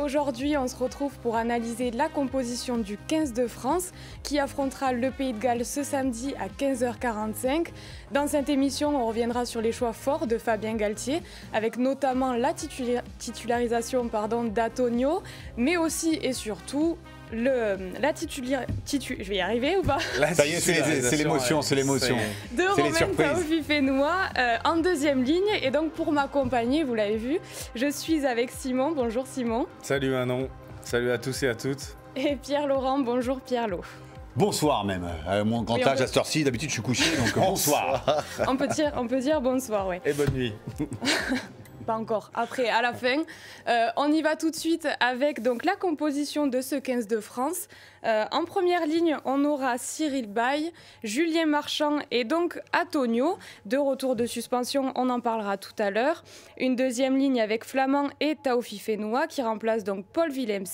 Aujourd'hui, on se retrouve pour analyser la composition du 15 de France qui affrontera le Pays de Galles ce samedi à 15h45. Dans cette émission, on reviendra sur les choix forts de Fabien Galtier, avec notamment la titularisation d'Atonio, mais aussi et surtout le, la je vais y arriver ou pas Ça y est, c'est l'émotion, c'est l'émotion. De Romain Taofifenois euh, en deuxième ligne. Et donc pour m'accompagner, vous l'avez vu, je suis avec Simon. Bonjour Simon. Salut Manon. Salut à tous et à toutes. Et Pierre Laurent. Bonjour Pierre Lo. Bonsoir même. Euh, mon grand âge à cette heure-ci, d'habitude je suis couché, euh, bonsoir. on, peut dire, on peut dire bonsoir, oui. Et bonne nuit. encore, après, à la fin. Euh, on y va tout de suite avec donc, la composition de ce 15 de France. Euh, en première ligne, on aura Cyril Bay, Julien Marchand et donc Antonio. De retour de suspension, on en parlera tout à l'heure. Une deuxième ligne avec Flamand et Taofi Fenoa qui remplace donc Paul Villemc.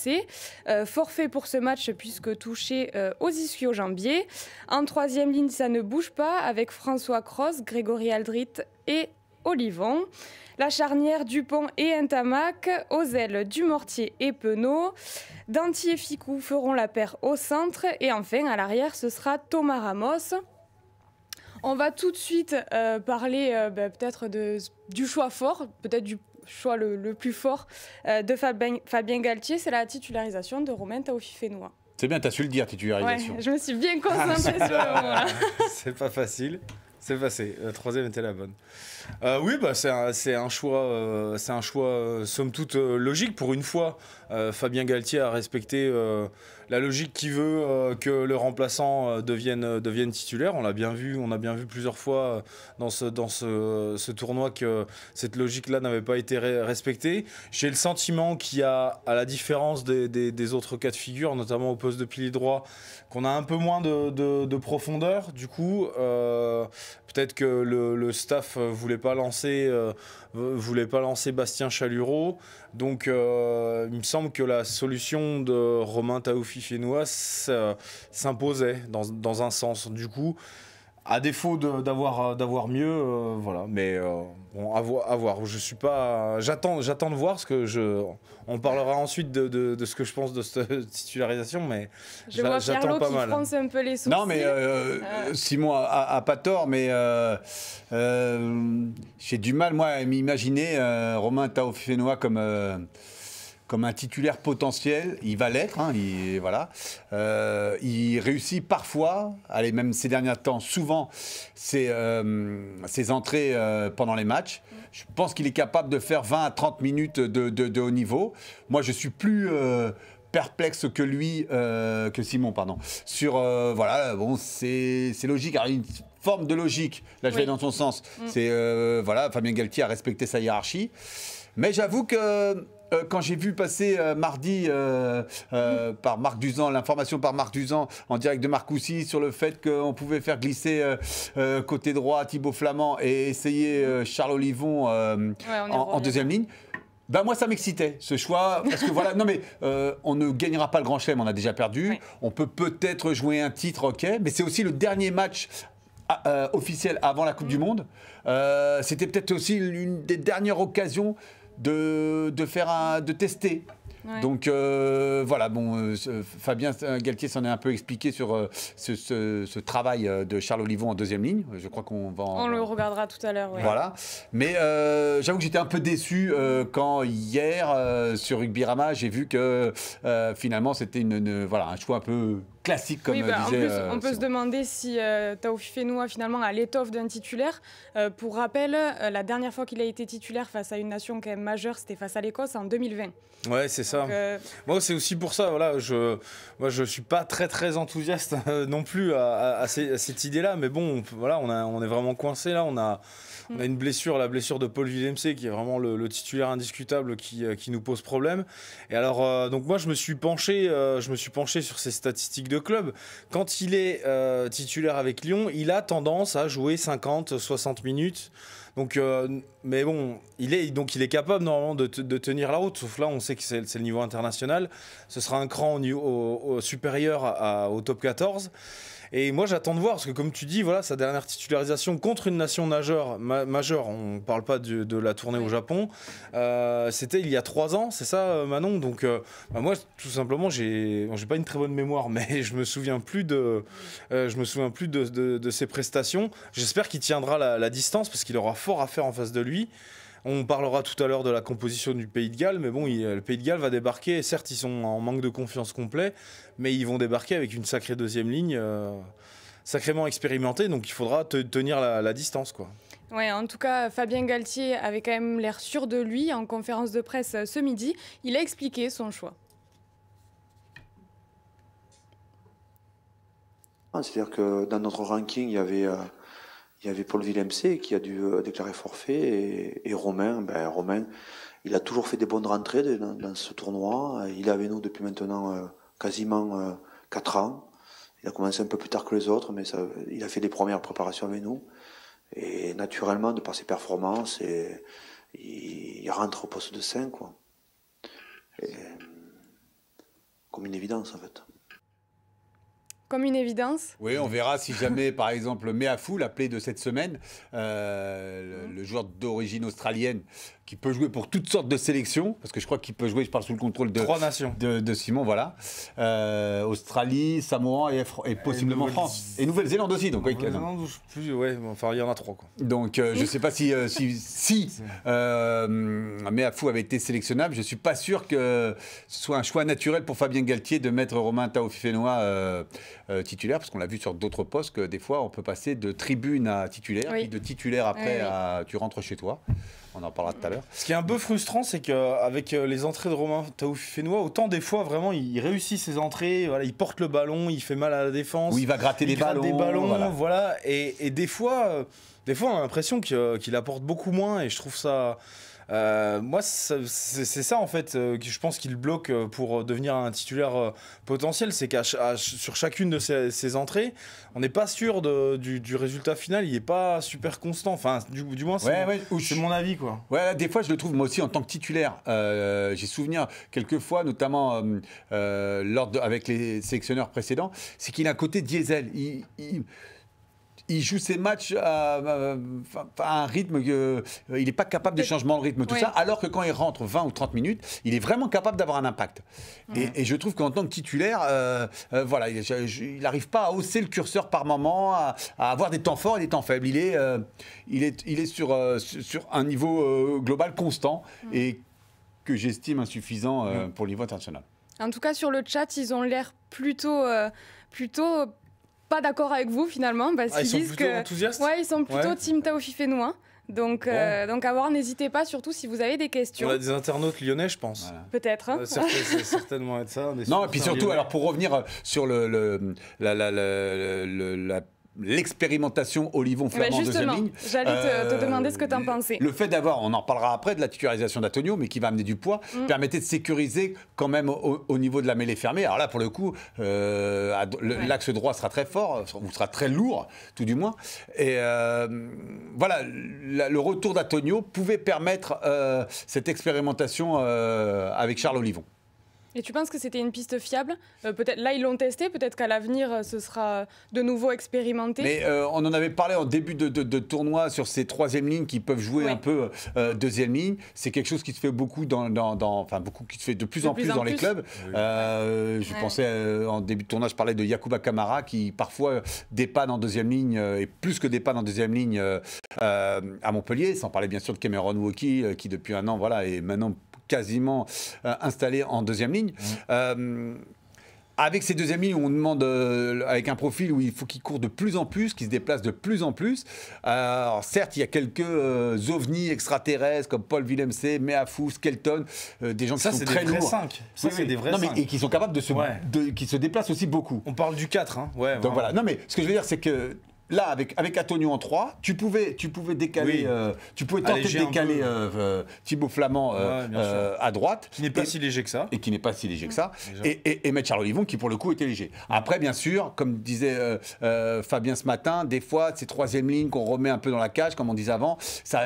Euh, forfait pour ce match puisque touché aux ischio-jambiers. En troisième ligne, ça ne bouge pas avec François Cross, Grégory Aldrit et Olivon, la charnière Dupont et Intamac, aux ailes Dumortier et Penaud. Danti et Ficou feront la paire au centre et enfin à l'arrière ce sera Thomas Ramos. On va tout de suite euh, parler euh, bah, peut-être du choix fort, peut-être du choix le, plus fort euh, de Fabien, Galtier, c'est la titularisation de Romain Taoufifénois. C'est bien, tu as su le dire, titularisation. je me suis bien concentrée ah, sur le mot. C'est pas facile. C'est passé. La troisième était la bonne. Euh, oui, bah, c'est un, choix, c'est un choix euh, euh, somme toute logique. Pour une fois, Fabien Galtier a respecté la logique qui veut euh, que le remplaçant euh, euh, devienne, titulaire. On l'a bien vu, on a bien vu plusieurs fois dans ce, tournoi que cette logique-là n'avait pas été respectée. J'ai le sentiment qu'il y a, à la différence des, autres cas de figure, notamment au poste de pilier droit, qu'on a un peu moins de, profondeur. Du coup, peut-être que le, le staff voulait pas lancer voulait pas lancer Bastien Chalureau. Donc, euh, il me semble que la solution de Romain Taoufi-Fénois euh, s'imposait dans, dans, un sens. Du coup, à défaut d'avoir euh, d'avoir mieux, euh, voilà. Mais euh, bon, à, voir. Je suis pas. J'attends j'attends de voir ce que je. On parlera ensuite de, ce que je pense de cette titularisation, mais je vois qui mal. un peu les Non, mais ah. Simon a, pas tort, mais j'ai du mal moi à m'imaginer Romain Taofenois comme comme un titulaire potentiel, il va l'être, hein, il, voilà. Euh, il réussit parfois, allez, même ces derniers temps, souvent, ses, euh, entrées euh, pendant les matchs. Je pense qu'il est capable de faire 20 à 30 minutes de, haut niveau. Moi, je suis plus perplexe que lui, que Simon, pardon. Sur, voilà, bon, c'est logique. Alors, une forme de logique, là, je vais dans son sens. Mm. C'est, voilà, Fabien Galtier a respecté sa hiérarchie. Mais j'avoue que euh, quand j'ai vu passer euh, mardi euh, par Marc Duzan, l'information par Marc Duzan en direct de Marcoussi sur le fait qu'on pouvait faire glisser côté droit Thibaut Flamand et essayer Charles Olivon en, deuxième ligne. Ben moi, ça m'excitait ce choix parce que voilà, non mais on ne gagnera pas le Grand Chelem, on a déjà perdu. On peut peut-être jouer un titre, ok, mais c'est aussi le dernier match officiel avant la Coupe mm. du Monde. C'était peut-être aussi l'une des dernières occasions de, faire de tester. Donc euh, voilà, bon, euh, Fabien euh, Galtier s'en est un peu expliqué sur ce, travail de Charles Olivon en deuxième ligne. Je crois qu'on va. On le regardera tout à l'heure. Voilà. Mais j'avoue que j'étais un peu déçu quand hier sur Rugby Rama, j'ai vu que finalement c'était une, voilà un choix un peu classique, comme oui, bah, disait, En plus, euh, on peut se demander si euh, Taofi finalement, a l'étoffe d'un titulaire. Euh, pour rappel, euh, la dernière fois qu'il a été titulaire face à une nation quand même majeure, c'était face à l'Écosse en 2020. Ouais, c'est ça. Moi, c'est aussi pour ça, voilà, je, moi, je suis pas très, très enthousiaste non plus à, cette idée-là, mais bon, on, voilà, on, a, on est vraiment coincé là, on a... On a une blessure, la blessure de Paul Villemc, qui est vraiment le, titulaire indiscutable qui, qui, nous pose problème. Et alors, donc moi, je me suis penché, je me suis penché sur ces statistiques de club. Quand il est euh, titulaire avec Lyon, il a tendance à jouer 50, 60 minutes. Donc, euh, mais bon, il est, donc il est capable normalement de, tenir la route. Sauf là, on sait que c'est le niveau international. Ce sera un cran au, niveau supérieur au top 14. Et moi, j'attends de voir, parce que comme tu dis, voilà, sa dernière titularisation contre une nation majeure, majeure on ne parle pas de, la tournée au Japon, euh, c'était il y a trois ans, c'est ça, euh, Manon Donc, euh, bah, moi, tout simplement, j'ai pas une très bonne mémoire, mais je me souviens plus de, je me souviens plus de, ses prestations. J'espère qu'il tiendra la, la distance, parce qu'il aura fort à faire en face de lui. On parlera tout à l'heure de la composition du Pays de Galles, mais bon, le Pays de Galles va débarquer. Certes, ils sont en manque de confiance complet, mais ils vont débarquer avec une sacrée deuxième ligne, euh, sacrément expérimentée. Donc, il faudra tenir la, distance, quoi. Ouais, en tout cas, Fabien Galtier avait quand même l'air sûr de lui en conférence de presse euh, ce midi. Il a expliqué son choix. Ah, c'est-à-dire que dans notre ranking, il y avait. Euh, il y avait Paul Villemc qui a dû euh, déclarer forfait et, Romain, ben, Romain, il a toujours fait des bonnes rentrées dans, ce tournoi. Il est avec nous depuis maintenant euh, quasiment 4 euh, ans. Il a commencé un peu plus tard que les autres, mais il a fait des premières préparations avec nous. Et naturellement, de par ses performances, il, rentre au poste de 5, quoi. comme une évidence, en fait. Comme une évidence. Oui, on verra si jamais, par exemple, Meafou, plaie de cette semaine, euh, le, joueur d'origine australienne, qui peut jouer pour toutes sortes de sélections, parce que je crois qu'il peut jouer, je parle sous le contrôle de, nations. de, Simon, voilà. Euh, Australie, Samoa et, possiblement France. Et Nouvelle-Zélande aussi. Donc, nouvelle enfin, il y en a trois. Donc, euh, je ne sais pas si, euh, si, si euh, Fou avait été sélectionnable. Je ne suis pas sûr que ce soit un choix naturel pour Fabien Galtier de mettre Romain euh, titulaire, parce qu'on l'a vu sur d'autres postes que des fois, on peut passer de tribune à titulaire, puis de titulaire après, à, tu rentres chez toi on en parlera tout à l'heure. Ce qui est un peu frustrant, c'est qu'avec euh, les entrées de Romain Taoufénois, autant des fois, vraiment, il réussit ses entrées, il porte le ballon, il fait mal à la défense. Ou il va gratter il des, ballons, des ballons. Voilà. Et, des fois, euh, des fois on a l'impression euh, qu'il apporte beaucoup moins, et je trouve ça. Euh, moi, c'est ça en fait euh, je pense qu'il bloque euh, pour devenir un titulaire potentiel, c'est qu'à sur chacune de ses, entrées, on n'est pas sûr du, résultat final. Il n'est pas super constant. Enfin, du, moins, c'est mon avis quoi. Ouais, des fois je le trouve moi aussi en tant que titulaire. J'ai souvenir quelques fois, notamment lors de, avec les sélectionneurs précédents, c'est qu'il a un côté diesel. il il joue ses matchs à, un rythme, euh, il n'est pas capable de euh, changement de rythme, tout ça, alors que quand il rentre 20 ou 30 minutes, il est vraiment capable d'avoir un impact. Et, je trouve qu'en tant que titulaire, euh, voilà, il n'arrive pas à hausser le curseur par moment, à, avoir des temps forts et des temps faibles. Il est, il est, il est sur, sur un niveau global constant mm. et que j'estime insuffisant mm. pour le niveau international. En tout cas, sur le chat, ils ont l'air plutôt, plutôt pas d'accord avec vous finalement parce ah, qu'ils disent que enthousiastes ouais ils sont plutôt ouais. team Tao Donc, euh, donc à voir, n'hésitez pas, surtout si vous avez des questions. On a des internautes lyonnais, je pense. Peut-être. Hein. Euh, certainement être ça. non, et puis surtout, alors pour revenir euh, sur le, le la, la, la, la l'expérimentation Olivon eh ben, Flamand de J'allais te, euh, demander ce que tu en pensais. Le fait d'avoir, on en parlera après, de la titularisation d'Atonio, mais qui va amener du poids, mm. permettait de sécuriser quand même au, niveau de la mêlée fermée. Alors là, pour le coup, euh, l'axe droit sera très fort, euh, ou sera très lourd, tout du moins. Et voilà, le retour d'Atonio pouvait permettre cette expérimentation avec Charles Olivon. Et tu penses que c'était une piste fiable euh, Peut-être là ils l'ont testé, peut-être qu'à l'avenir euh, ce sera de nouveau expérimenté. Mais euh, on en avait parlé en début de, tournoi sur ces troisième lignes qui peuvent jouer un peu deuxième ligne. C'est quelque chose qui se fait beaucoup dans, enfin beaucoup qui se fait de plus en plus, dans les clubs. je pensais en début de tournoi, je parlais de Yakuba Camara qui parfois dépanne en deuxième ligne et plus que dépanne en deuxième ligne à Montpellier. Sans parler bien sûr de Cameron Wauki qui depuis un an voilà est maintenant quasiment installé en deuxième ligne. Euh, avec ces deux amis on demande euh, avec un profil où il faut qu'il courent de plus en plus, qu'ils se déplace de plus en plus. alors certes, il y a quelques euh, ovnis extraterrestres comme Paul Villemc, Meafou, Skelton, des gens qui sont très lourds. Ça, c'est des vrais non, mais, Et qui sont capables de se, qui se déplacent aussi beaucoup. On parle du 4. Hein. Ouais, Donc voilà. Non, mais ce que je veux dire, c'est que là, avec, avec Antonio en 3, tu pouvais, tu pouvais décaler, euh, tu tenter de décaler euh, euh, Thibaut Flamand à droite. Qui n'est pas si léger que ça. Et qui n'est pas si léger que ça. Et, et, et, mettre Charles Olivon, qui pour le coup était léger. Après, bien sûr, comme disait Fabien ce matin, des fois, ces troisième lignes qu'on remet un peu dans la cage, comme on disait avant, ça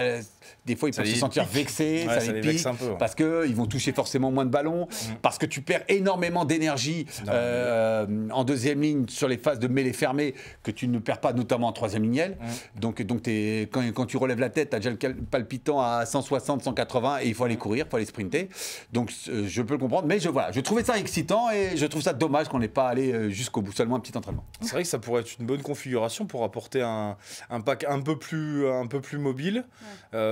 des fois ils peuvent se sentir vexés, ça, les, pique, parce qu'ils vont toucher forcément moins de ballons, mm. parce que tu perds énormément d'énergie euh, en deuxième ligne sur les phases de mêlée fermée que tu ne perds pas, notamment en troisième ligne. Mm. Donc, donc es, quand, tu relèves la tête, tu as déjà le palpitant à 160, 180 et il faut aller courir, il faut aller sprinter. Donc euh, je peux le comprendre, mais je, voilà, je trouvais ça excitant et je trouve ça dommage qu'on n'ait pas allé euh, jusqu'au bout, seulement un petit entraînement. C'est vrai que ça pourrait être une bonne configuration pour apporter un, un pack un peu plus, un peu plus mobile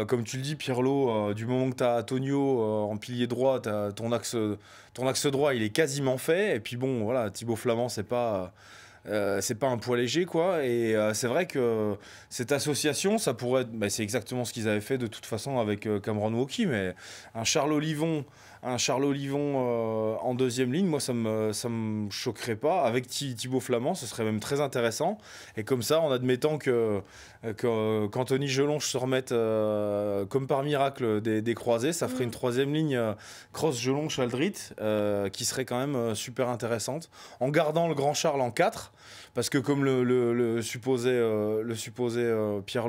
comme tu le dis, Pirlo, euh, du moment que tu as Antonio euh, en pilier droit, ton, axe, ton axe droit, il est quasiment fait. Et puis bon, voilà, Thibaut Flamand, c'est pas. Euh, c'est pas un poids léger quoi et c'est vrai que cette association ça pourrait être bah, c'est exactement ce qu'ils avaient fait de toute façon avec Cameron Walkie mais un Charles Olivon un Charles Olivon euh, en deuxième ligne, moi ça me ça me choquerait pas. Avec Thibaut Flamand, ce serait même très intéressant. Et comme ça, en admettant que euh, euh, qu'Anthony se remette comme par miracle des, croisés, ça ferait une mm. troisième ligne cross Gelonche Aldrit qui serait quand même super intéressante. En gardant le grand Charles en 4 parce que comme le, supposait, Pierre euh,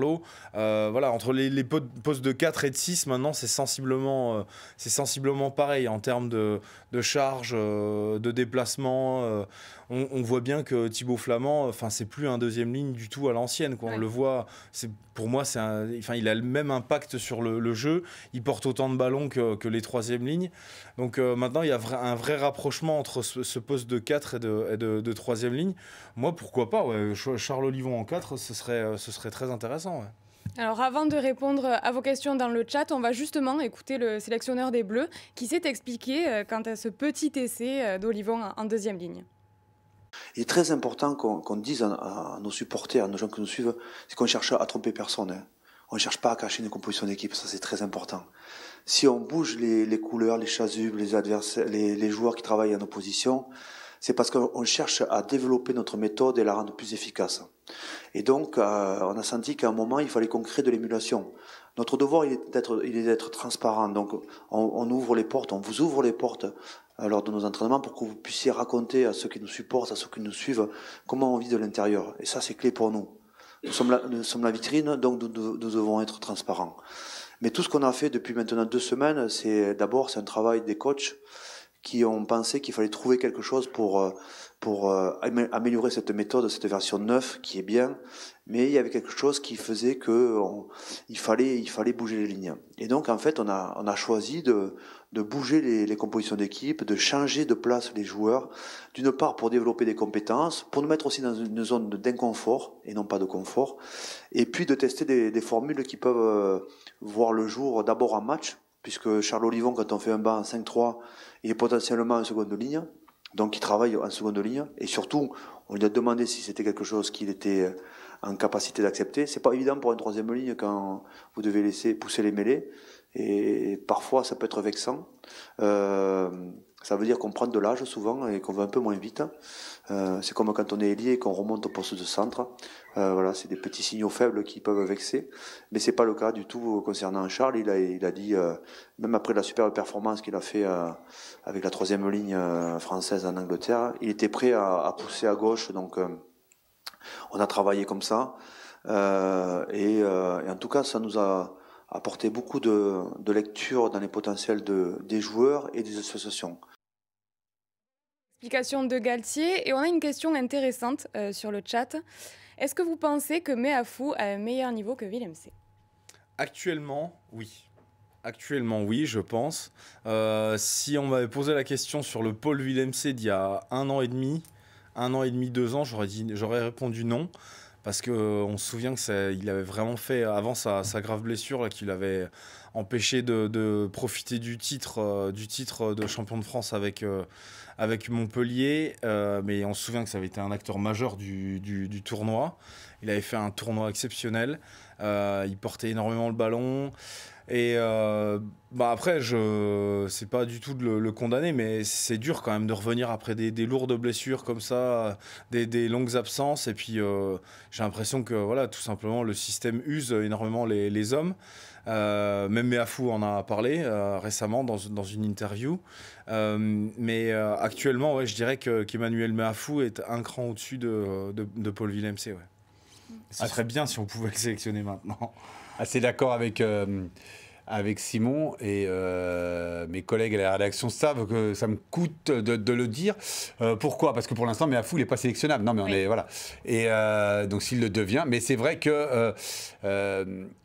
le euh, euh, voilà, entre les, postes de 4 et de 6, maintenant c'est sensiblement, c'est sensiblement pareil en termes de, de charge, de déplacement on, voit bien que Thibaut Flamand, enfin, c'est plus un deuxième ligne du tout à l'ancienne. Quoi. On le voit. pour moi, c'est il a le même impact sur le, jeu. Il porte autant de ballons que, les troisième lignes. Donc euh, maintenant, il y a un vrai rapprochement entre ce, poste de 4 et de, troisième ligne. Moi, pourquoi pas Charles Olivon en 4, ce serait, euh, ce serait très intéressant. Alors avant de répondre à vos questions dans le chat, on va justement écouter le sélectionneur des Bleus qui s'est expliqué euh, quant à ce petit essai d'Olivon en deuxième ligne. Il est très important qu'on dise à, nos supporters, à nos gens qui nous suivent, c'est qu'on cherche à tromper personne. Hein. On ne cherche pas à cacher une composition d'équipe, ça c'est très important. Si on bouge les, couleurs, les chasubles, les les, joueurs qui travaillent en opposition, c'est parce qu'on cherche à développer notre méthode et la rendre plus efficace. Et donc, euh, on a senti qu'à un moment, il fallait qu'on crée de l'émulation. Notre devoir, il est d'être, transparent. Donc, on, on, ouvre les portes, on vous ouvre les portes euh, lors de nos entraînements pour que vous puissiez raconter à ceux qui nous supportent, à ceux qui nous suivent, comment on vit de l'intérieur. Et ça, c'est clé pour nous. Nous sommes la, nous sommes la vitrine, donc nous, devons être transparents. Mais tout ce qu'on a fait depuis maintenant deux semaines, c'est d'abord c'est un travail des coachs qui ont pensé qu'il fallait trouver quelque chose pour euh, pour euh, améliorer cette méthode, cette version 9 qui est bien, mais il y avait quelque chose qui faisait que il fallait il fallait bouger les lignes. Et donc en fait, on a on a choisi de de bouger les, compositions d'équipe, de changer de place les joueurs, d'une part pour développer des compétences, pour nous mettre aussi dans une zone d'inconfort et non pas de confort, et puis de tester des, formules qui peuvent euh, voir le jour d'abord en match, puisque Charles Olivon, quand on fait un bas en 5-3, il est potentiellement en seconde ligne, donc il travaille en seconde ligne, et surtout, on lui a demandé si c'était quelque chose qu'il était euh, en capacité d'accepter. C'est pas évident pour une troisième ligne quand vous devez laisser pousser les mêlées et parfois ça peut être vexant. Euh, ça veut dire qu'on prend de l'âge souvent et qu'on va un peu moins vite. Euh, c'est comme quand on est lié et qu'on remonte au poste de centre. Euh, voilà, c'est des petits signaux faibles qui peuvent vexer, mais c'est pas le cas du tout concernant Charles. Il a, il a dit, euh, même après la superbe performance qu'il a fait euh, avec la troisième ligne euh, française en Angleterre, il était prêt à, à pousser à gauche. Donc, on a travaillé comme ça. Et, et, en tout cas, ça nous a apporter beaucoup de, lecture dans les potentiels de, des joueurs et des associations. Explication de Galtier, et on a une question intéressante euh, sur le chat. Est-ce que vous pensez que Meafou a un meilleur niveau que Villemc Actuellement, oui. Actuellement, oui, je pense. Euh, si on m'avait posé la question sur le pôle Villemc d'il y a un an et demi, un an et demi, deux ans, j'aurais, dit, j'aurais répondu non parce qu'on se souvient qu'il avait vraiment fait avant sa, grave blessure qu'il avait empêché de, profiter du titre euh, du titre de champion de France avec euh, avec Montpellier, euh, mais on se souvient que ça avait été un acteur majeur du, tournoi. Il avait fait un tournoi exceptionnel. Euh, il portait énormément le ballon. Et euh, bah après, je c'est pas du tout de le, condamner, mais c'est dur quand même de revenir après des, lourdes blessures comme ça, des, longues absences. Et puis, j'ai l'impression que voilà, tout simplement, le système use énormément les, hommes. même Meafou en a parlé récemment dans, dans, une interview. Euh, mais euh, actuellement, ouais, je dirais qu'Emmanuel qu est un cran au-dessus de, Paul Villemc. Ouais. Ce serait bien si on pouvait le sélectionner maintenant. Assez ah, d'accord avec. Euh, avec Simon et euh, mes collègues à la rédaction savent que ça me coûte de, le dire. Euh, pourquoi Parce que pour l'instant, Méafou, il n'est pas sélectionnable. Non, mais on est voilà. Et euh, donc s'il le devient, mais c'est vrai que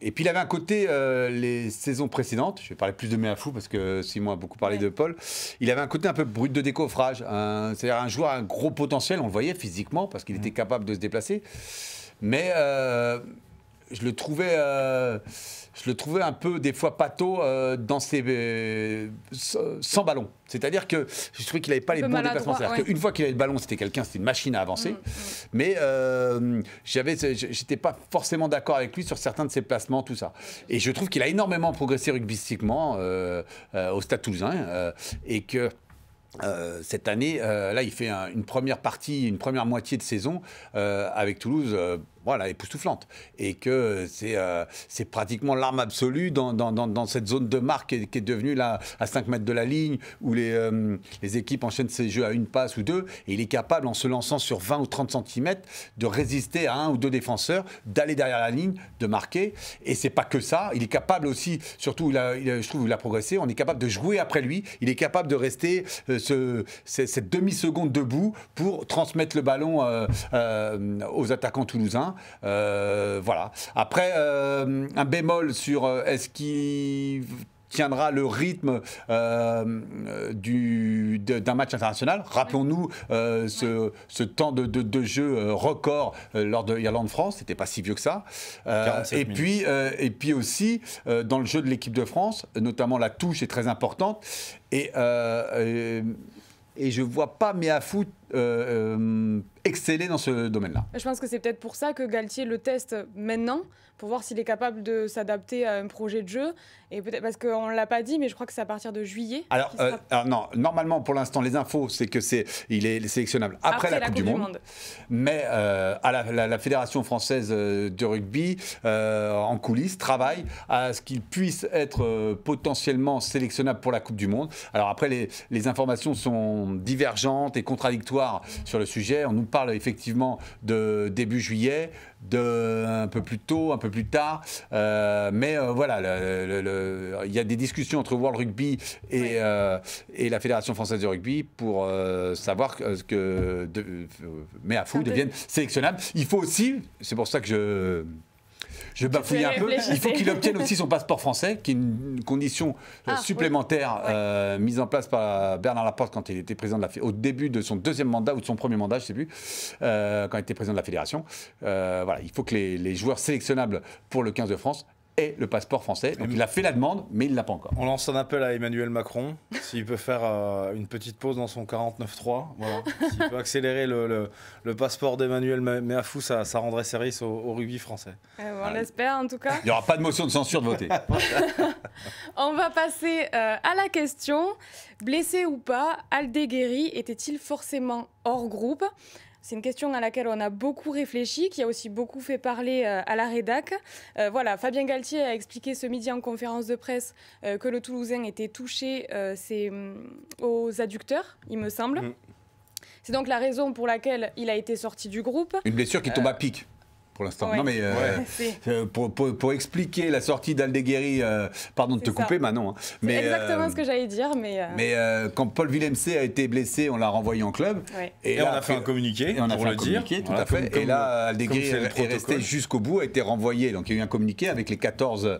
et puis il avait un côté les saisons précédentes. Je vais parler plus de Méafou parce que Simon a beaucoup parlé de Paul. Il avait un côté un peu brut de décoffrage, c'est-à-dire un joueur à un gros potentiel. On le voyait physiquement parce qu'il mmh. était capable de se déplacer, mais je le trouvais, euh, je le trouvais un peu des fois pato euh, dans ses euh, sans ballon. C'est-à-dire que je trouvais qu'il n'avait pas les bons déplacements. Une fois qu'il avait le ballon, c'était quelqu'un, c'était une machine à avancer. Mm, mm. Mais j'avais, j'étais pas forcément d'accord avec lui sur certains de ses placements, tout ça. Et je trouve qu'il a énormément progressé rugbystiquement au Stade Toulousain et que. cette année, là, il fait une première partie, une première moitié de saison avec Toulouse voilà, époustouflante. Et que c'est euh, c'est pratiquement l'arme absolue dans, dans, cette zone de marque qui est, devenue là, à 5 mètres de la ligne, où les, euh, les équipes enchaînent ces jeux à une passe ou deux, et il est capable, en se lançant sur 20 ou 30 cm, de résister à un ou deux défenseurs, d'aller derrière la ligne, de marquer. Et c'est pas que ça, il est capable aussi, surtout, je trouve, il a progressé, on est capable de jouer après lui, il est capable de rester euh, ce, cette demi-seconde debout pour transmettre le ballon aux attaquants toulousains. Euh, voilà. Après, euh, un bémol sur euh, est-ce qu'il tiendra le rythme du, d'un match international. Rappelons-nous ce, temps de, de, jeu record lors de de france c'était pas si vieux que ça. et, puis, et puis aussi, dans le jeu de l'équipe de France, notamment la touche est très importante. Et, et, je vois pas mais à foot exceller dans ce domaine-là. Je pense que c'est peut-être pour ça que Galtier le teste maintenant, pour voir s'il est capable de s'adapter à un projet de jeu. Et peut-être parce qu'on ne l'a pas dit, mais je crois que c'est à partir de juillet. Euh, alors, non, normalement pour l'instant, les infos, c'est que c'est il est sélectionnable après, la, Coupe, du, monde. Mais euh, à la, Fédération française euh, de rugby, en coulisses, travaille à ce qu'il puisse être potentiellement sélectionnable pour la Coupe du Monde. Alors après, les, les informations sont divergentes et contradictoires sur le sujet. On nous parle effectivement de début juillet, de un peu plus tôt, un peu plus tard. Euh, mais euh, voilà, il y a des discussions entre World Rugby et, euh, et la Fédération française de rugby pour savoir que, que de, mais à fou devienne sélectionnable. Il faut aussi, c'est pour ça que je je bafouille un peu. Il faut qu'il obtienne aussi son passeport français, qui est une condition euh, ah, supplémentaire euh, mise en place par euh, Bernard Laporte quand il était président de la au début de son deuxième mandat ou de son premier mandat, je ne sais plus, quand il était président de la fédération. voilà, il faut que les joueurs sélectionnables pour le 15 de France et le passeport français. Donc il a fait la demande, mais il ne l'a pas encore. On lance un appel à Emmanuel Macron, s'il peut faire euh, une petite pause dans son 49.3, voilà. s'il peut accélérer le, passeport d'Emmanuel à ça, ça rendrait service au, rugby français. Euh, on l'espère en tout cas. Il n'y aura pas de motion de censure de voter. on va passer euh, à la question. Blessé ou pas, Aldeguerri était-il forcément hors groupe c'est une question à laquelle on a beaucoup réfléchi, qui a aussi beaucoup fait parler euh, à la rédac. Euh, voilà, Fabien Galtier a expliqué ce midi en conférence de presse euh, que le Toulousain était touché mm, aux adducteurs, il me semble. Mm. C'est donc la raison pour laquelle il a été sorti du groupe. Une blessure qui tombe à pic pour l'instant. Non, mais euh, euh, pour, pour, expliquer la sortie d'Aldeguerri, euh, pardon de te couper, Manon. Hein. mais exactement ce que j'allais dire, mais. quand Paul Villemc a été blessé, on l'a renvoyé en club. Et, là, on a fait un communiqué, on pour le dire. Tout à fait. et là, Aldeguerri est, resté jusqu'au bout, a été renvoyé. Donc il y a eu un communiqué avec les 14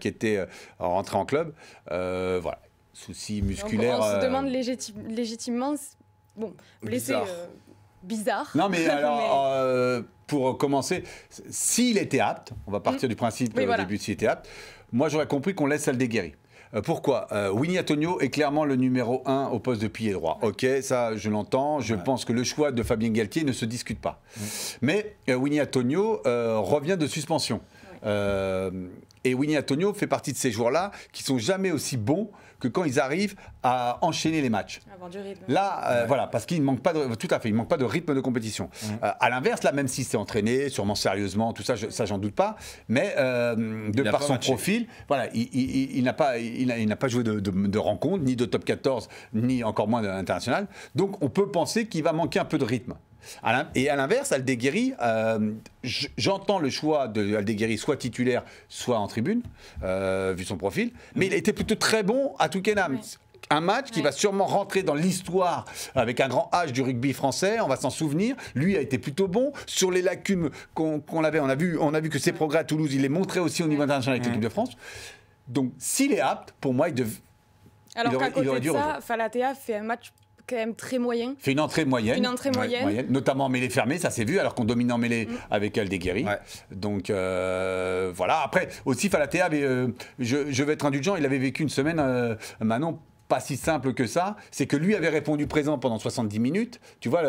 qui étaient rentrés en club. voilà, soucis musculaires. on, se demande légitimement, bon, blessé bizarre. Non, mais alors, euh, pour commencer, s'il était apte, on va partir mm. du principe euh, au début s'il était apte, moi j'aurais compris qu'on laisse le déguerir. Euh, pourquoi euh, Winnie Antonio est clairement le numéro un au poste de pilier droit. Ok, ça je l'entends. Je pense que le choix de Fabien Galtier ne se discute pas. Mm. Mais Winnie Antonio revient de suspension. et Winnie Antonio fait partie de ces joueurs-là qui sont jamais aussi bons quand ils arrivent à enchaîner les matchs. Ah là, euh, voilà, parce qu'il manque pas tout à fait, il manque pas de rythme de compétition. Euh, à l'inverse, là, même si c'est entraîné, sûrement sérieusement, tout ça, ça j'en doute pas, mais euh, de par son profil, voilà, il, n'a pas, il, n'a pas joué de, rencontres rencontre, ni de top 14, ni encore moins d'international. Donc, on peut penser qu'il va manquer un peu de rythme. Et à l'inverse, Aldeguerri, euh, j'entends le choix de soit titulaire, soit en tribune, euh, vu son profil, mais il était plutôt très bon à Twickenham. un match qui va sûrement rentrer dans l'histoire avec un grand H du rugby français, on va s'en souvenir. Lui a été plutôt bon. Sur les lacunes qu'on avait, on a, vu, on a vu que ses progrès à Toulouse, il les montrait aussi au niveau international avec l'équipe de France. Donc s'il est apte, pour moi, il, dev... Alors qu'à côté de ça, Falatea fait un match quand même très moyen. Fait une entrée moyenne. Une entrée moyenne. Notamment en mêlée fermée, ça s'est vu, alors qu'on domine en mêlée mm. avec elle des Donc euh, voilà. Après, aussi, Falatea, euh, je, vais être indulgent, il avait vécu une semaine, euh, Manon, pas si simple que ça, c'est que lui avait répondu présent pendant 70 minutes, tu vois,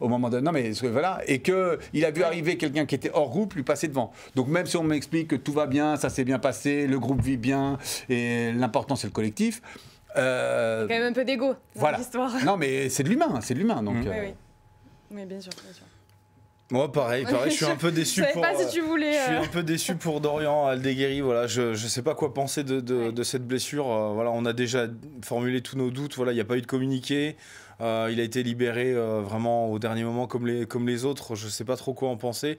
au moment de... Non, mais voilà, et que il a vu arriver quelqu'un qui était hors groupe lui passer devant. Donc même si on m'explique que tout va bien, ça s'est bien passé, le groupe vit bien, et l'important c'est le collectif, euh... quand même un peu d'ego voilà. l'histoire. Non, mais c'est de l'humain, c'est de l'humain. Donc, mm. euh, oui, oui. oui, bien sûr. Moi, pareil, pareil, je suis un peu déçu je pour. Pas si tu euh, voulais, je suis euh, un peu déçu pour Dorian Aldeguerri. Voilà, je, je sais pas quoi penser de, de, cette blessure. voilà, on a déjà formulé tous nos doutes. Voilà, il n'y a pas eu de communiqué. il a été libéré vraiment au dernier moment, comme les comme les autres. Je sais pas trop quoi en penser.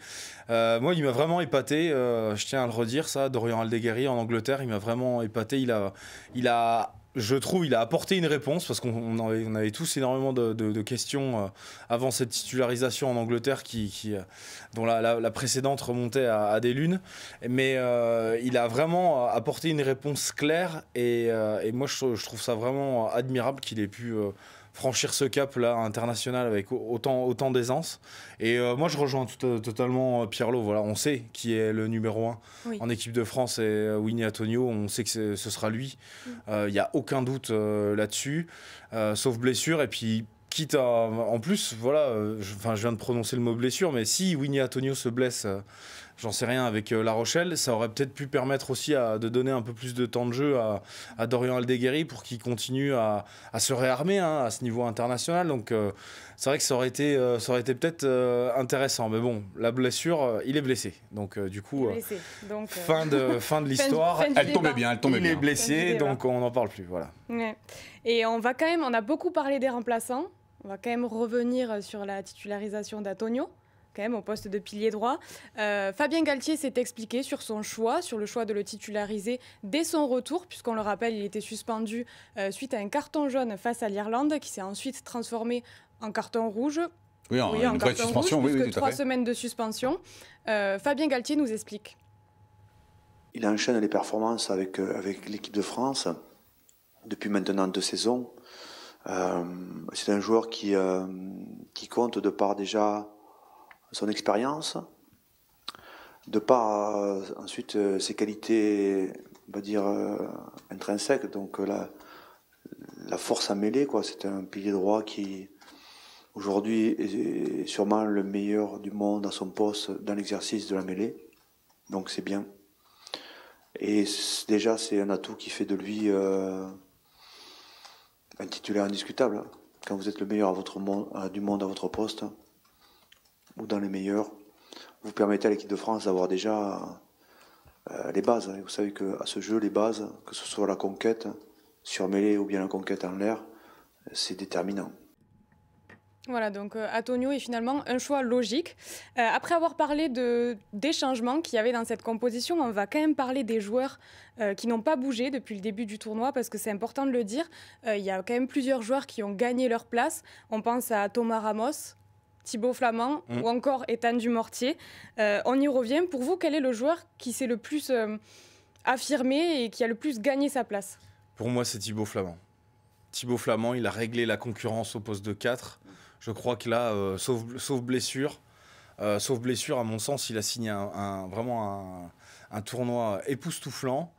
moi, il m'a vraiment épaté. je tiens à le redire, ça, Dorian Aldeguerri en Angleterre, il m'a vraiment épaté. Il a il a je trouve il a apporté une réponse parce qu'on avait, tous énormément de, questions euh, avant cette titularisation en Angleterre qui, euh, dont la, précédente remontait à, des lunes. Mais euh, il a vraiment apporté une réponse claire et, moi je, trouve ça vraiment admirable qu'il ait pu franchir ce cap là international avec autant, autant d'aisance. Et euh, moi je rejoins euh, totalement euh, Pierlo. Voilà, on sait qui est le numéro un en équipe de France et Winnie Antonio. On sait que ce sera lui. Il y n'y a aucun doute là-dessus, sauf blessure. Et puis quitte à, en plus, voilà, je viens de prononcer le mot blessure, mais si Winnie Antonio se blesse j'en sais rien, avec euh, La Rochelle, ça aurait peut-être pu permettre aussi de donner un peu plus de temps de jeu à, Dorian Aldeguerri pour qu'il continue à, se réarmer hein, à ce niveau international. Donc euh, c'est vrai que ça aurait été, euh, été peut-être intéressant. Mais bon, la blessure, il est blessé. Donc du coup, fin de, fin de l'histoire. elle tombait bien, elle tombait bien. Il est blessé, donc on n'en parle plus. Voilà. Et on va quand même, on a beaucoup parlé des remplaçants. On va quand même revenir sur la titularisation d'Atonio quand même au poste de pilier droit. Euh, Fabien Galtier s'est expliqué sur son choix, sur le choix de le titulariser dès son retour, puisqu'on le rappelle, il était suspendu euh, suite à un carton jaune face à l'Irlande, qui s'est ensuite transformé en carton rouge. Oui, en, trois semaines de suspension. Euh, Fabien Galtier nous explique. Il enchaîne les performances avec, avec l'équipe de France depuis maintenant deux saisons. c'est un joueur qui, qui compte de part déjà son expérience, de par euh, ensuite euh, ses qualités, va dire, euh, intrinsèques, donc la, la, force à mêler, quoi. C'est un pilier droit qui, aujourd'hui, est, sûrement le meilleur du monde à son poste dans l'exercice de la mêlée. Donc c'est bien. Et déjà, c'est un atout qui fait de lui un titulaire indiscutable. Hein. Quand vous êtes le meilleur à votre monde, du monde à votre poste, hein ou dans les meilleurs, vous permettez à l'équipe de France d'avoir déjà euh, les bases. Hein. vous savez qu'à ce jeu, les bases, que ce soit la conquête surmêlée ou bien la conquête en l'air, c'est déterminant. Voilà, donc euh, Antonio est finalement un choix logique. Euh, après avoir parlé de, des changements qu'il y avait dans cette composition, on va quand même parler des joueurs qui n'ont pas bougé depuis le début du tournoi, parce que c'est important de le dire. il y a quand même plusieurs joueurs qui ont gagné leur place. On pense à Thomas Ramos, Thibaut Flamand mm. ou encore Ethan Dumortier. Euh, on y revient. Pour vous, quel est le joueur qui s'est le plus euh, affirmé et qui a le plus gagné sa place Pour moi, c'est Thibaut Flamand. Thibaut Flamand, il a réglé la concurrence au poste de 4. Je crois que là, euh, sauf, blessure, sauf blessure, à mon sens, il a signé un, vraiment un, tournoi époustouflant.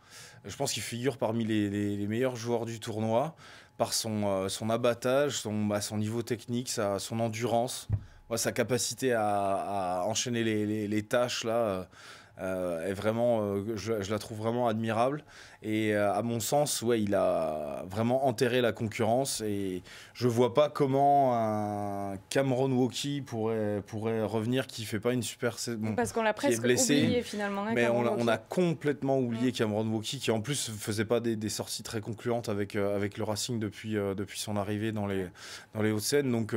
Je pense qu'il figure parmi les, meilleurs joueurs du tournoi par son, abattage, son, bah, son niveau technique, son endurance sa capacité à, enchaîner les, tâches là. Euh, euh, est vraiment, euh, je, la trouve vraiment admirable. Et à mon sens, ouais, il a vraiment enterré la concurrence. Et je vois pas comment un Cameron Walkie pourrait, pourrait revenir qui fait pas une super saison. Parce qu'on l'a presque oublié finalement. mais on, a complètement oublié mm. Cameron Walkie qui en plus faisait pas des, des sorties très concluantes avec, avec le Racing depuis, depuis son arrivée dans les, dans les Hauts-de-Seine. Donc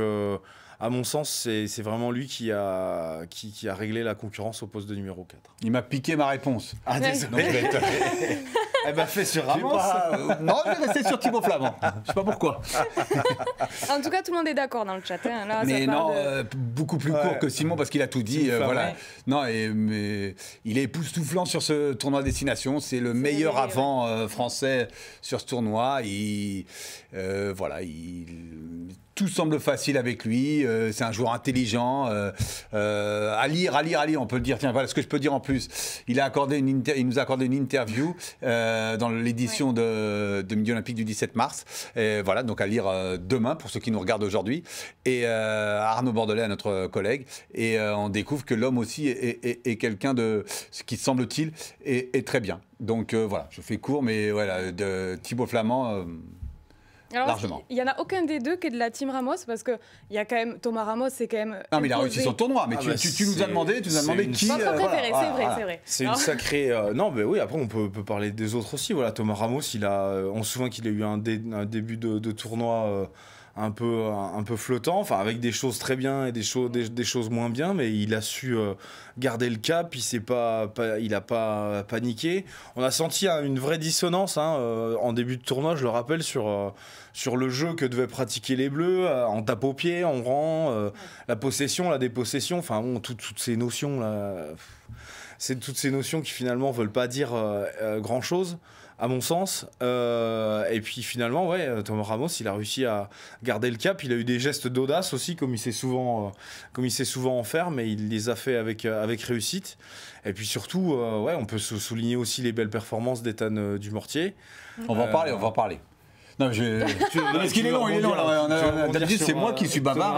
à mon sens, c'est vraiment lui qui a, qui, a réglé la concurrence au poste de numéro 4. Il m'a piqué ma réponse. Ah, désolé. Elle m'a fait sur Ramos. Non, je vais rester sur Thibaut Flamand. Je sais pas pourquoi. en tout cas, tout le monde est d'accord dans le chat. Hein. mais non, euh, beaucoup plus court que Simon parce qu'il a tout dit. Euh, voilà. Non, et, mais, il est époustouflant sur ce tournoi destination. C'est le meilleur avant euh, français sur ce tournoi. Il, voilà, il tout semble facile avec lui. Euh, c'est un joueur intelligent. Euh, euh, à lire, à lire, à lire, on peut le dire. Tiens, voilà ce que je peux dire en plus. Il, a accordé une il nous a accordé une interview dans l'édition de, Midi Olympique du 17 mars. Et voilà, donc à lire demain pour ceux qui nous regardent aujourd'hui. Et Arnaud Bordelais, notre collègue. Et on découvre que l'homme aussi est, quelqu'un de ce qui semble-t-il est, est, très bien. Donc voilà, je fais court, mais voilà, de Thibaut Flamand. Il n'y en a aucun des deux qui est de la team Ramos, parce que il y a quand même Thomas Ramos, c'est quand même. Non, mais il a réussi son tournoi, mais ah bah, tu, nous as demandé, tu nous as demandé qui. c'est vrai, une ah. sacrée. Euh, non, mais oui, après, on peut, parler des autres aussi. Voilà, Thomas Ramos, il a, euh, on se souvient qu'il a eu un, début de, tournoi. Euh, un peu, un peu flottant, enfin avec des choses très bien et des, choses des, choses moins bien, mais il a su euh, garder le cap, il n'a pas, pas, il a pas paniqué. On a senti hein, une vraie dissonance hein, euh, en début de tournoi, je le rappelle, sur, euh, sur le jeu que devaient pratiquer les Bleus, en tape au pied, en rang, la possession, la dépossession, enfin toutes ces notions là, c'est toutes ces notions qui finalement veulent pas dire grand chose à mon sens. Euh, et puis finalement, ouais, Thomas Ramos, il a réussi à garder le cap. Il a eu des gestes d'audace aussi, comme il s'est souvent, euh, comme il souvent en mais il les a fait avec euh, avec réussite. Et puis surtout, ouais, on peut souligner aussi les belles performances d'Ethan du Mortier. On va en parler, on va en parler. Non, je. ce qu'il est long Il est long. c'est moi euh, qui suis bavard.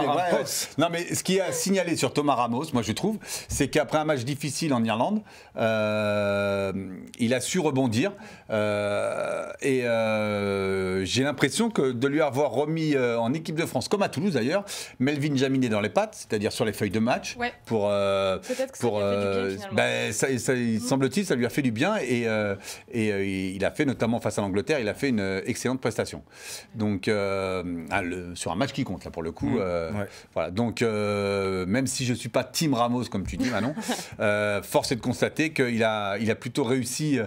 Non, mais ce qui a signalé sur Thomas Ramos, moi je trouve, c'est qu'après un match difficile en Irlande, euh, il a su rebondir. Euh, et j'ai l'impression que de lui avoir remis en équipe de France, comme à Toulouse d'ailleurs, Melvin Jaminé dans les pattes, c'est-à-dire sur les feuilles de match, pour. pour, ben, ça ben, Semble-t-il, ça lui a fait du bien et, et il a fait notamment face à l'Angleterre, il a fait une excellente prestation. Donc, euh, ah, sur un match qui compte, là, pour le coup. Mmh. Euh, Donc, euh, même si je ne suis pas Tim Ramos, comme tu dis, Manon, force est de constater qu'il a, il a plutôt réussi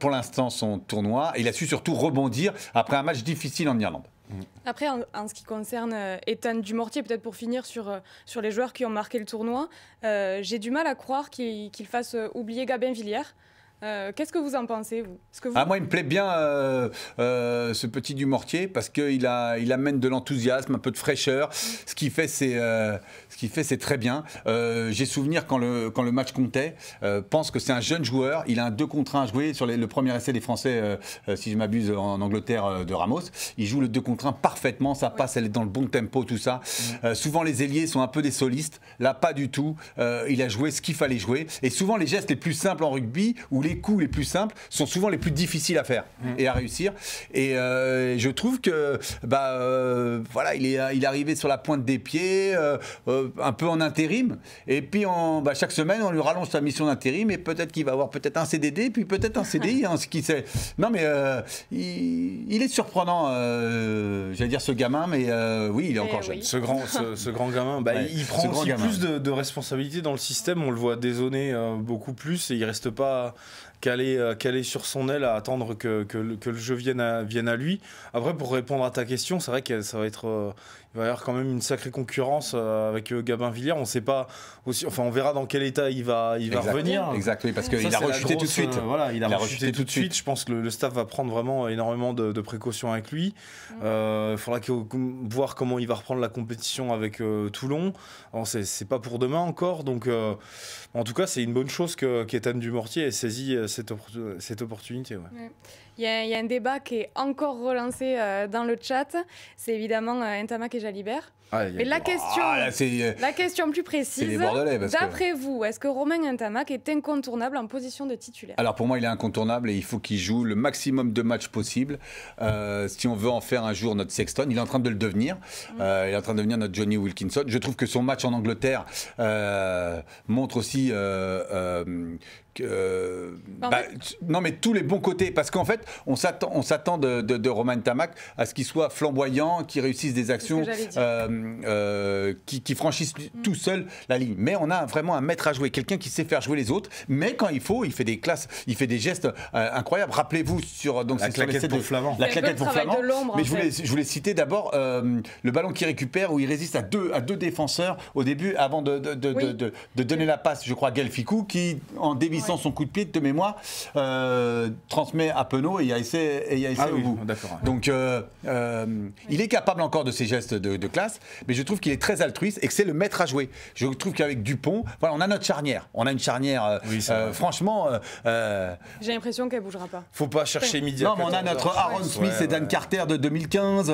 pour l'instant son tournoi et il a su surtout rebondir après un match difficile en Irlande. Mmh. Après, en, ce qui concerne Ethan Dumortier, peut-être pour finir sur, sur les joueurs qui ont marqué le tournoi, j'ai du mal à croire qu'il fasse oublier Gabin Villière. Euh, qu'est-ce que vous en pensez, vous, que ah, Moi, il me plaît bien euh, euh, ce petit Dumortier parce qu'il a, il amène de l'enthousiasme, un peu de fraîcheur. Ce qu'il fait, c'est ce qui fait, c'est très bien. J'ai souvenir quand le, quand le match comptait, pense que c'est un jeune joueur. Il a un 2 contre 1 à jouer sur le premier essai des Français, si je m'abuse, en Angleterre de Ramos. Il joue le 2 contre 1 parfaitement. Ça passe, elle est dans le bon tempo, tout ça. souvent, les ailiers sont un peu des solistes. Là, pas du tout. il a joué ce qu'il fallait jouer. Et souvent, les gestes les plus simples en rugby, ou les les coups les plus simples sont souvent les plus difficiles à faire mm. et à réussir. Et euh, je trouve que, bah, euh, voilà, il est, arrivé sur la pointe des pieds, euh, un peu en intérim. Et puis, bah, chaque semaine, on lui rallonge sa mission d'intérim et peut-être qu'il va avoir peut-être un CDD, puis peut-être un CDI, hein, ce qui sait. Non, mais il, est surprenant, j'allais dire ce gamin, mais oui, il est eh encore jeune. Ce grand, ce, grand gamin, bah, il prend aussi plus de, responsabilités dans le système. On le voit dézonner beaucoup plus et il reste pas calé, euh, calé sur son aile à attendre que, que, le, jeu vienne à, vienne à lui. Après, pour répondre à ta question, c'est vrai que ça va être, euh, va y avoir quand même une sacrée concurrence euh, avec Gabin Villiers. On sait pas aussi, enfin, on verra dans quel état il va, il va revenir. Exactement, parce qu'il a rechuté tout de suite. voilà, il a, rechuté, tout de suite. Je pense que le, staff va prendre vraiment énormément de, précautions avec lui. Mm. Il faudra voir comment il va reprendre la compétition avec Toulon. Toulon. C'est pas pour demain encore, donc en tout cas, c'est une bonne chose que qu'Étienne Dumortier ait saisi cette, opportunité. Il y, a un débat qui est encore relancé euh, dans le chat. C'est évidemment euh, et Jalibert. Ah, mais la, question, ah, euh, la question plus précise, d'après vous, est-ce que Romain Intamac est incontournable en position de titulaire Alors pour moi, il est incontournable et il faut qu'il joue le maximum de matchs possible. Euh, si on veut en faire un jour notre Sexton, il est en train de le devenir. Mm. il est en train de devenir notre Johnny Wilkinson. Je trouve que son match en Angleterre montre aussi euh, bah, non mais tous les bons côtés parce qu'en fait on s'attend, on s'attend de, de, Romain Tamac à ce qu'il soit flamboyant, qu'il réussisse des actions euh, euh, qu'il franchisse qui, mm. tout seul la ligne. Mais on a vraiment un maître à jouer, quelqu'un qui sait faire jouer les autres, mais quand il faut, il fait des classes, il fait des gestes euh, incroyables. Rappelez-vous sur donc la claquette pour Flamand. La claquette pour Flamand. Mais je voulais, citer d'abord le ballon qu'il récupère où il résiste à deux, à deux défenseurs au début avant de, de, donner la passe, je crois, à Gelficou qui, en dévissant son coup de pied de mémoire, transmet à Penaud il y a essayé a ah au bout. Donc euh, euh, il est capable encore de ses gestes de, classe, mais je trouve qu'il est très altruiste et que c'est le maître à jouer. Je trouve qu'avec Dupont, voilà, on a notre charnière. On a une charnière, euh, franchement. J'ai l'impression qu'elle bougera pas. Faut pas chercher midi. Non, mais on a notre Aaron Smith et Dan Carter de 2015.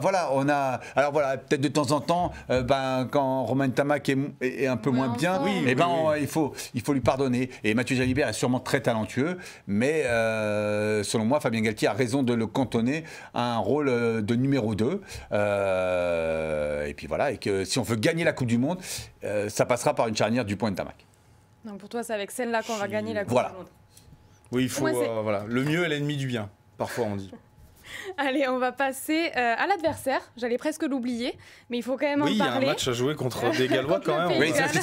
voilà, on a. Alors voilà, peut-être de temps en temps, ben, quand Romain Tamak est, un peu moins bien, eh ben, il, faut, il faut lui pardonner. Et Mathieu Jalibert est sûrement très talentueux, mais. Euh, euh, selon moi, Fabien Galtier a raison de le cantonner à un rôle euh, de numéro 2. Euh, et puis voilà, et que si on veut gagner la Coupe du Monde, ça passera par une charnière du point de Tamac. Donc pour toi, c'est avec celle-là qu'on va gagner la Coupe du Monde. Oui, il faut. Le mieux est l'ennemi du bien, parfois on dit. Allez, on va passer euh, à l'adversaire. J'allais presque l'oublier, mais il faut quand même oui, en parler. Oui, il y a un match à jouer contre des Gallois quand même. Oui, ils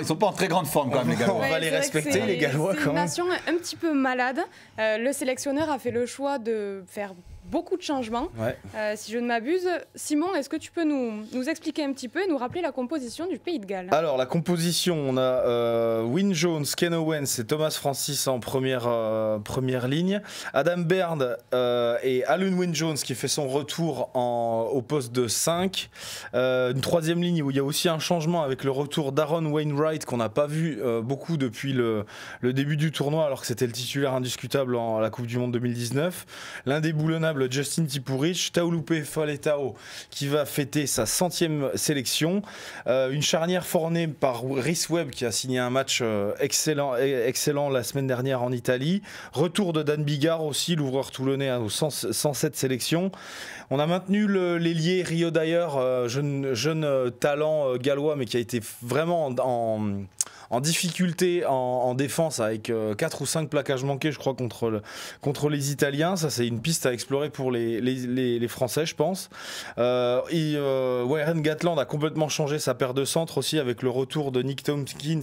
ne sont pas en très grande forme quand même les Gallois. On va les respecter les Gallois quand même. C'est une nation un petit peu malade. Euh, le sélectionneur a fait le choix de faire beaucoup de changements, euh, si je ne m'abuse. Simon, est-ce que tu peux nous, nous, expliquer un petit peu et nous rappeler la composition du Pays de Galles Alors, la composition, on a euh, Wynne Jones, Ken Owens et Thomas Francis en première, euh, première ligne. Adam Baird euh, et Alan Wynne Jones qui fait son retour en, au poste de 5. une troisième ligne où il y a aussi un changement avec le retour d'Aaron Wainwright qu'on n'a pas vu beaucoup depuis le, début du tournoi alors que c'était le titulaire indiscutable en la Coupe du Monde 2019. L'un des boulonnables Justin Tipourich, Taouloupé Faletao, qui va fêter sa centième sélection. Euh, une charnière fornée par Rhys Webb, qui a signé un match euh, excellent, eh, excellent la semaine dernière en Italie. Retour de Dan Bigard aussi, l'ouvreur toulonnais hein, au aux 107 sélections. On a maintenu l'ailier Rio d'ailleurs jeune, euh, talent gallois, mais qui a été vraiment en en difficulté en, défense avec 4 euh, ou 5 plaquages manqués, je crois, contre, contre les Italiens. Ça, c'est une piste à explorer pour les, les, Français, je pense. Euh, et Warren euh, Gatland a complètement changé sa paire de centres aussi avec le retour de Nick Tompkins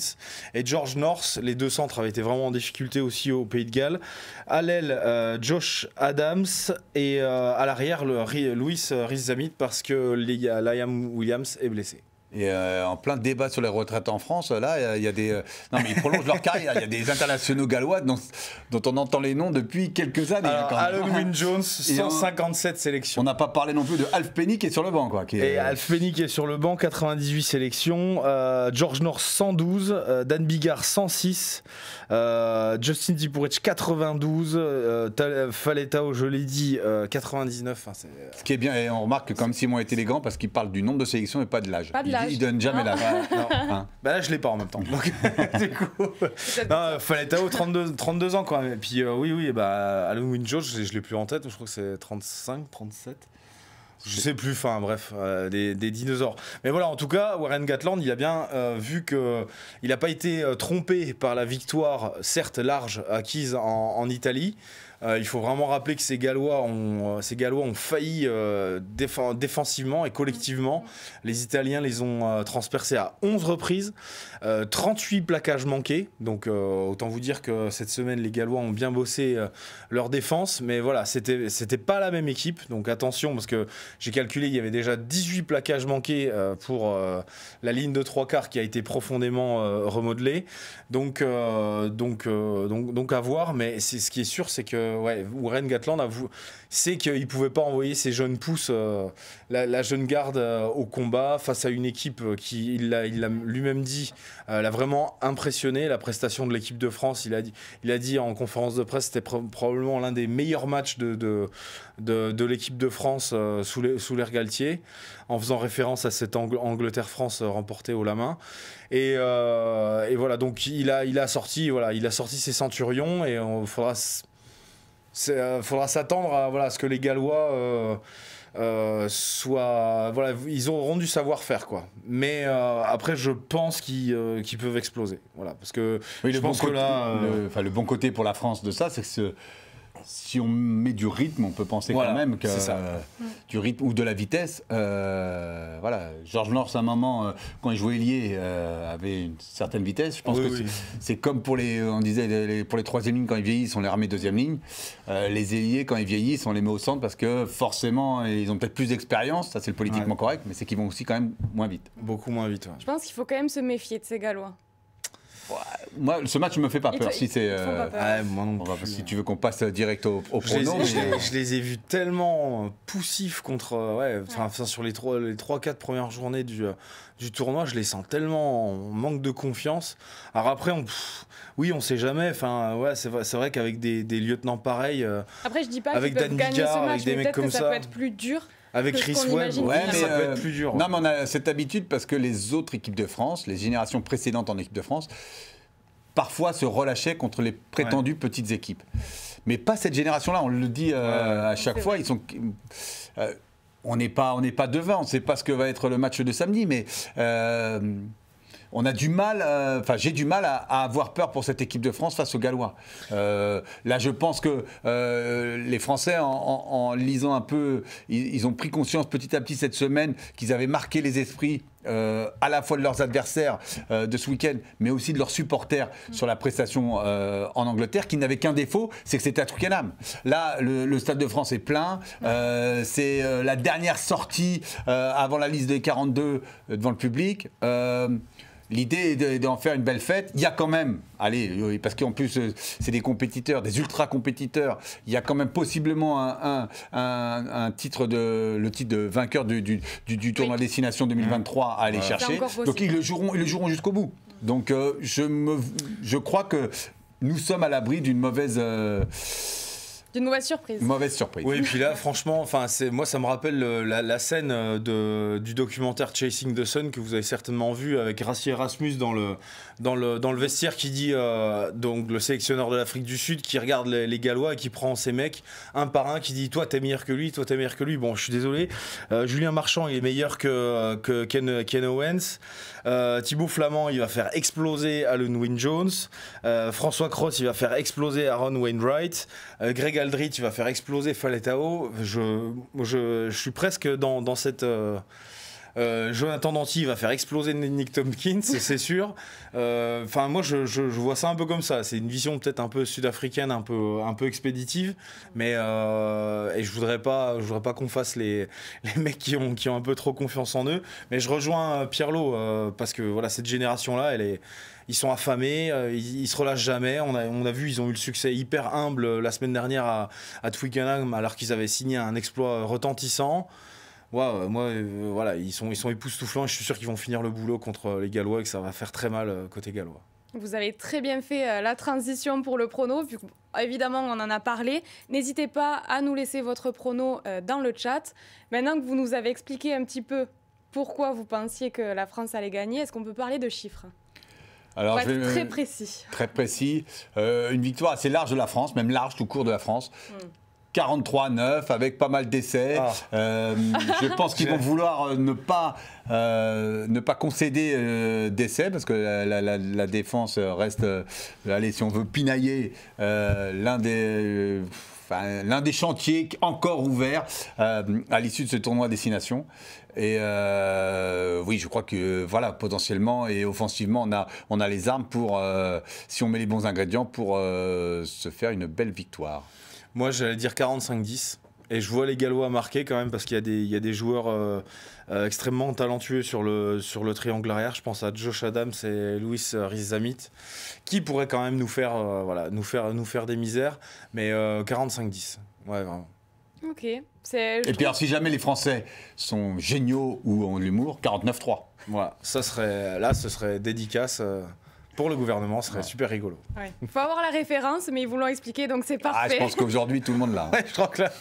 et George North. Les deux centres avaient été vraiment en difficulté aussi au Pays de Galles. À l'aile, euh, Josh Adams et à l'arrière, Louis Rizamit parce que Liam Williams est blessé. Et euh, en plein débat sur les retraites en France, là, il y, a des. Euh, non, mais ils prolongent leur carrière. Il y a des internationaux gallois dont, on entend les noms depuis quelques années. Alors, Alan Wynne Jones, 157 sélections. On n'a pas parlé non plus de Alf Penny qui est sur le banc. Quoi, Et euh, Alf Penny qui est sur le banc, 98 sélections. George North, 112. Dan Bigard, 106. Euh, Justin Dipurich 92, euh, Faletao, je l'ai dit, 99. Euh, euh, Ce qui est bien, et on remarque que comme Simon est élégant parce qu'il parle du nombre de sélections et pas de l'âge. Il, donne jamais la ah, hein. ben là, je l'ai pas en même temps. Donc, 32, ans quand même. Et puis oui, oui, bah, Halloween George je, je l'ai plus en tête, je crois que c'est 35, 37. Je sais plus, enfin bref, euh, des, dinosaures. Mais voilà, en tout cas, Warren Gatland, il a bien euh, vu que il n'a pas été euh, trompé par la victoire, certes large, acquise en, en Italie. Euh, il faut vraiment rappeler que ces Gallois ont, euh, ces Gallois ont failli euh, défensivement et collectivement. Les Italiens les ont transpercés à 11 reprises, 38 plaquages manqués. Donc autant vous dire que cette semaine, les Gallois ont bien bossé leur défense. Mais voilà, c'était pas la même équipe. Donc attention, parce que j'ai calculé, il y avait déjà 18 plaquages manqués pour la ligne de trois quarts qui a été profondément remodelée. Donc, donc, donc, donc à voir. Mais ce qui est sûr, c'est que euh, où rennes Warren Gatland sait qu'il ne pouvait pas envoyer ses jeunes pousses, euh, la, jeune garde euh, au combat face à une équipe qui, il l'a lui-même dit, l'a vraiment impressionné. La prestation de l'équipe de France, il a, dit, il a dit en conférence de presse, c'était probablement l'un des meilleurs matchs de, de, l'équipe de France sous l'air Galtier, en faisant référence à cette Angleterre-France remportée au la main. Et, et, voilà, donc il a, il a sorti, voilà, il a sorti ses centurions et on faudra il euh, faudra s'attendre à, voilà, ce que les Gallois. Euh, euh, soient... voilà ils auront du savoir-faire quoi mais après je pense qu'ils peuvent exploser voilà parce que je le pense bon que là enfin le, bon côté pour la France de ça c'est que ce, si on met du rythme, on peut penser quand même que euh, du rythme ou de la vitesse. Euh, voilà, Georges North à un moment euh, quand il jouait lié avait une certaine vitesse. Je pense que c'est comme pour les, on disait pour les troisième lignes quand ils vieillissent, on les remet deuxième ligne. les ailiers quand ils vieillissent, on les met au centre parce que forcément ils ont peut-être plus d'expérience. Ça c'est le politiquement correct, mais c'est qu'ils vont aussi quand même moins vite. Beaucoup moins vite. oui. Je pense qu'il faut quand même se méfier de ces Gallois. Moi, ce match ne me fait pas peur. Si c'est, euh, Si hein. tu veux qu'on passe direct au, au je, les, euh, ai vus tellement euh, poussifs contre, ouais, enfin, sur les trois, les premières journées du, du tournoi, je les sens tellement en manque de confiance. Alors après, on, oui, on sait jamais. Enfin, ouais, c'est vrai, vrai qu'avec des, lieutenants pareils, après, je dis pas avec Dan avec des mecs comme ça, ça peut être plus dur. Avec Chris Webb, euh, ça peut être plus dur. Hein. Non, mais on a cette habitude parce que les autres équipes de France, les générations précédentes en équipe de France, parfois se relâchaient contre les prétendues petites équipes. Mais pas cette génération-là, on le dit euh, à chaque fois. Ils sont, euh, on n'est pas, on pas devant, on ne sait pas ce que va être le match de samedi, mais on a du mal, euh, enfin j'ai du mal à, avoir peur pour cette équipe de France face aux Gallois. Euh, là, je pense que euh, les Français, en, lisant un peu, ils, ont pris conscience petit à petit cette semaine qu'ils avaient marqué les esprits. à la fois de leurs adversaires de ce week-end, mais aussi de leurs supporters mm. sur la prestation en Angleterre, qui n'avait qu'un défaut, c'est que c'était à Trucanam. Là, le, Stade de France est plein, c'est la dernière sortie avant la liste des 42 devant le public l'idée d'en faire une belle fête, il y a quand même, allez, euh, parce qu'en plus euh, c'est des compétiteurs, des ultra compétiteurs, il y a quand même possiblement un, un, titre de, le titre de vainqueur du, du, tournoi Destination 2023 mmh. à aller chercher. Donc ils le joueront, ils le joueront jusqu'au bout. Donc euh, je, me, je crois que nous sommes à l'abri d'une mauvaise une mauvaise surprise. Mauvaise surprise. Oui, et puis là, franchement, enfin, c'est moi, ça me rappelle euh, la, scène euh, de, du documentaire Chasing the Sun que vous avez certainement vu avec Rassi Erasmus dans le, dans le, dans le vestiaire qui dit euh, donc le sélectionneur de l'Afrique du Sud qui regarde les, Gallois et qui prend ses mecs un par un qui dit toi t'es meilleur que lui, toi t'es meilleur que lui. Bon, je suis désolé. Julien Marchand, est meilleur que, que Ken Owens. Euh, Thibaut Flamand, il va faire exploser Alan Wynne Jones. Euh, François Cross, il va faire exploser Aaron Wainwright. Euh, Greg Aldrich, il va faire exploser Faletao. Je, je, suis presque dans cette. Euh, Jonathan Danti va faire exploser Nick Tompkins, c'est sûr. Euh, enfin, moi, je, vois ça un peu comme ça. C'est une vision peut-être un peu sud-africaine, un peu, un peu expéditive, mais euh, et je voudrais pas, je voudrais pas qu'on fasse les, mecs qui ont, un peu trop confiance en eux. Mais je rejoins Pierre Lowe, parce que voilà, cette génération-là, elle ils sont affamés, ils, se relâchent jamais. On a, vu, ils ont eu le succès hyper humble la semaine dernière à Twickenham, alors qu'ils avaient signé un exploit retentissant moi, euh, voilà, ils sont, ils sont époustouflants. Et je suis sûr qu'ils vont finir le boulot contre les Gallois et que ça va faire très mal euh, côté Gallois. Vous avez très bien fait euh, la transition pour le prono. évidemment, on en a parlé. N'hésitez pas à nous laisser votre prono dans le chat. Maintenant que vous nous avez expliqué un petit peu pourquoi vous pensiez que la France allait gagner, est-ce qu'on peut parler de chiffres alors, très précis. Très précis. une victoire assez large de la France, même large tout court de la France. Hmm. 43-9 avec pas mal d'essais. Ah. Euh, je pense qu'ils vont vouloir euh, ne pas, euh, ne pas concéder d'essais parce que la, défense reste, allez, si on veut pinailler l'un des... l'un des chantiers encore ouverts à l'issue de ce tournoi destination. Et oui, je crois que voilà, potentiellement et offensivement, on a, les armes pour, si on met les bons ingrédients, pour se faire une belle victoire. Moi, j'allais dire 45-10. Et je vois les Gallois marquer quand même parce qu'il y, a des joueurs euh, euh, extrêmement talentueux sur le, sur le triangle arrière. Je pense à Josh Adams et Louis Rizamit qui pourraient quand même nous faire, euh, voilà, nous faire, nous faire des misères. Mais 45-10. Ouais, vraiment. Ok. Et puis si jamais les Français sont géniaux ou ont de l'humour, 49-3. Voilà, ça serait, là, ce serait dédicace pour le gouvernement serait super rigolo. Il faut avoir la référence, mais ils vous l'ont expliqué, donc c'est parfait. Ah, je pense qu'aujourd'hui, tout le monde l'a. Hein. je crois que là,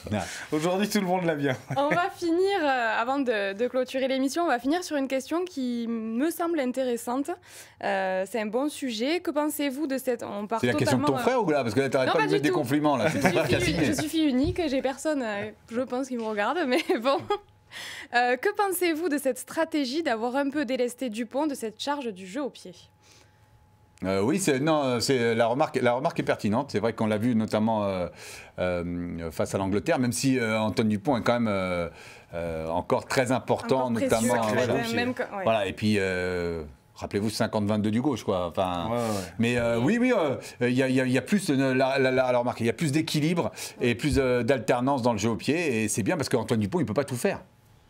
aujourd'hui, tout le monde l'a bien. on va finir, euh, avant de, clôturer l'émission, on va finir sur une question qui me semble intéressante. Euh, c'est un bon sujet. Que pensez-vous de cette... On part c'est la question de ton frère ou là Parce que là, t'arrêtes pas, pas de mettre des compliments. Je, suis je suis unique, j'ai personne, euh, je pense, qui me regarde, mais bon... que pensez-vous de cette stratégie d'avoir un peu délesté Dupont de cette charge du jeu au pied euh, oui, non, euh, c'est la remarque. La remarque est pertinente. C'est vrai qu'on l'a vu notamment euh, face à l'Angleterre, même si Antoine Dupont est quand même encore très important, notamment. Voilà, et puis. Rappelez-vous 50-22 du gauche, quoi. Enfin, Mais oui, oui, il y, a plus, la, remarque. il y a plus d'équilibre et plus d'alternance dans le jeu au pied, et c'est bien parce qu'Antoine Dupont, il peut pas tout faire.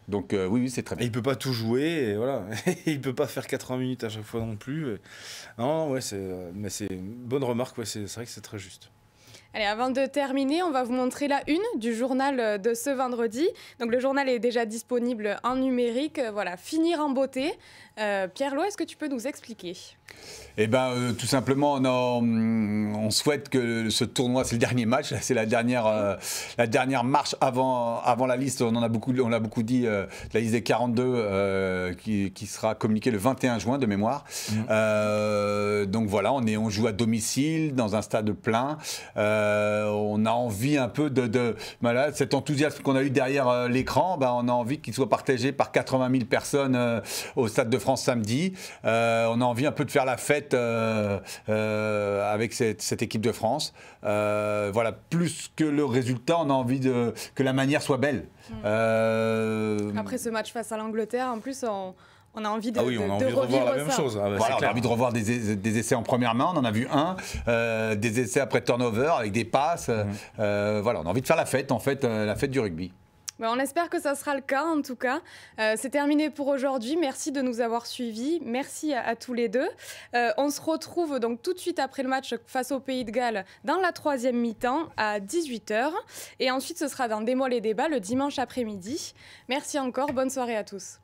Donc euh, oui, oui c'est très bien. Il il peut pas tout jouer, et voilà. il peut pas faire 80 minutes à chaque fois non plus. Non, ouais, c'est, euh, mais c'est bonne remarque. Ouais, c'est, vrai que c'est très juste. Allez, avant de terminer, on va vous montrer la une du journal euh, de ce vendredi. Donc le journal est déjà disponible en numérique. Voilà, finir en beauté. Pierre louis est-ce que tu peux nous expliquer eh ben, euh, tout simplement, on, souhaite que ce tournoi, c'est le dernier match, c'est la dernière, euh, la dernière marche avant, avant la liste. On en a beaucoup, on l'a beaucoup dit, euh, la liste des 42 qui, sera communiquée le 21 juin de mémoire. Mmh. donc voilà, on, est, on joue à domicile, dans un stade plein. on a envie un peu de, voilà, ben cet enthousiasme qu'on a eu derrière l'écran, ben, on a envie qu'il soit partagé par 80 000 personnes au Stade de France samedi. on a envie un peu de faire la fête euh, euh, avec cette, équipe de France. Euh, voilà, plus que le résultat, on a envie de, que la manière soit belle. Mm. Après ce match face à l'Angleterre, en plus, on, a envie de, revoir la même chose. on a envie de ah revoir hein, des, essais en première main, on en a vu un, des essais après turnover avec des passes. Mm. voilà, on a envie de faire la fête, en fait, la fête du rugby on espère que ça sera le cas en tout cas. Euh, c'est terminé pour aujourd'hui. Merci de nous avoir suivis. Merci à, tous les deux. Euh, on se retrouve donc tout de suite après le match face au Pays de Galles dans la troisième mi-temps à 18h. Et ensuite ce sera dans Démol et Débat le dimanche après-midi. Merci encore. Bonne soirée à tous.